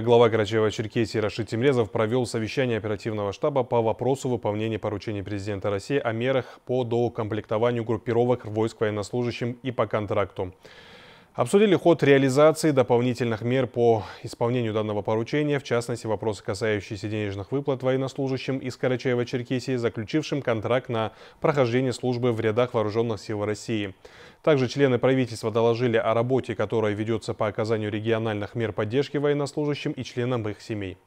Глава Карачаева-Черкесии Рашид Тимрезов провел совещание оперативного штаба по вопросу выполнения поручений президента России о мерах по доукомплектованию группировок войск военнослужащим и по контракту. Обсудили ход реализации дополнительных мер по исполнению данного поручения, в частности вопросы, касающиеся денежных выплат военнослужащим из Карачаева-Черкесии, заключившим контракт на прохождение службы в рядах Вооруженных сил России. Также члены правительства доложили о работе, которая ведется по оказанию региональных мер поддержки военнослужащим и членам их семей.